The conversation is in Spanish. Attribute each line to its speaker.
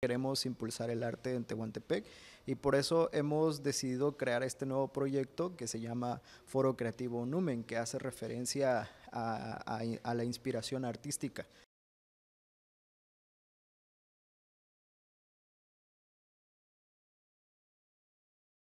Speaker 1: Queremos impulsar el arte en Tehuantepec y por eso hemos decidido crear este nuevo proyecto que se llama Foro Creativo Numen, que hace referencia a, a la inspiración artística.